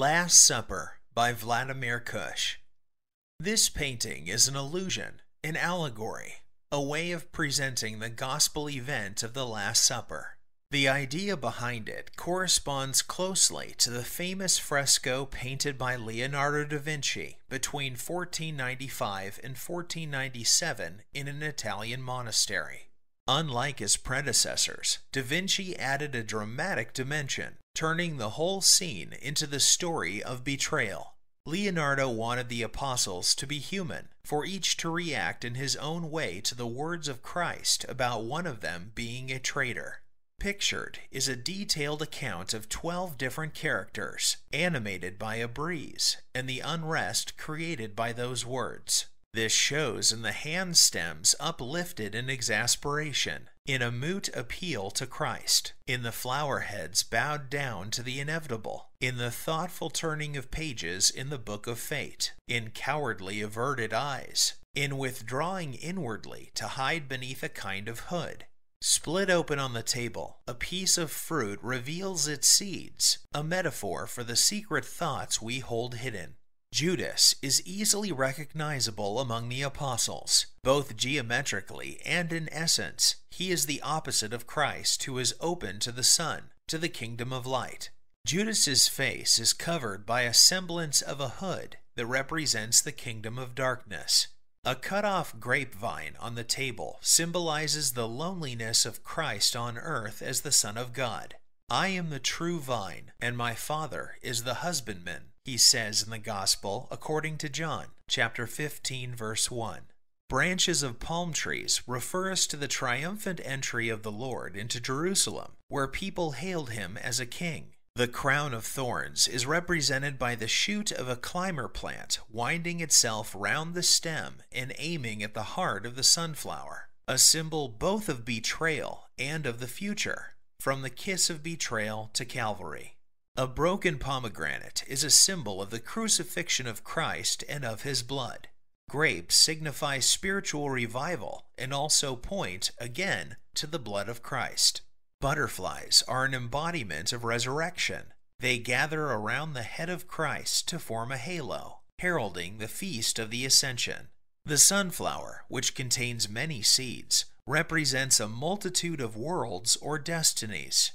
Last Supper by Vladimir Kush. This painting is an illusion, an allegory, a way of presenting the gospel event of the Last Supper. The idea behind it corresponds closely to the famous fresco painted by Leonardo da Vinci between 1495 and 1497 in an Italian monastery. Unlike his predecessors, da Vinci added a dramatic dimension turning the whole scene into the story of betrayal. Leonardo wanted the apostles to be human, for each to react in his own way to the words of Christ about one of them being a traitor. Pictured is a detailed account of 12 different characters, animated by a breeze and the unrest created by those words. This shows in the hand stems uplifted in exasperation, in a mute appeal to Christ, in the flower heads bowed down to the inevitable, in the thoughtful turning of pages in the book of fate, in cowardly averted eyes, in withdrawing inwardly to hide beneath a kind of hood. Split open on the table, a piece of fruit reveals its seeds, a metaphor for the secret thoughts we hold hidden. Judas is easily recognizable among the apostles, both geometrically and in essence. He is the opposite of Christ, who is open to the sun, to the kingdom of light. Judas's face is covered by a semblance of a hood that represents the kingdom of darkness. A cut off grapevine on the table symbolizes the loneliness of Christ on earth as the Son of God. I am the true vine, and my Father is the husbandman, he says in the Gospel according to John, chapter 15, verse 1. Branches of palm trees refer us to the triumphant entry of the Lord into Jerusalem, where people hailed him as a king. The crown of thorns is represented by the shoot of a climber plant winding itself round the stem and aiming at the heart of the sunflower, a symbol both of betrayal and of the future. From the Kiss of Betrayal to Calvary. A broken pomegranate is a symbol of the crucifixion of Christ and of his blood. Grapes signify spiritual revival and also point, again, to the blood of Christ. Butterflies are an embodiment of resurrection. They gather around the head of Christ to form a halo, heralding the feast of the Ascension. The sunflower, which contains many seeds, represents a multitude of worlds or destinies.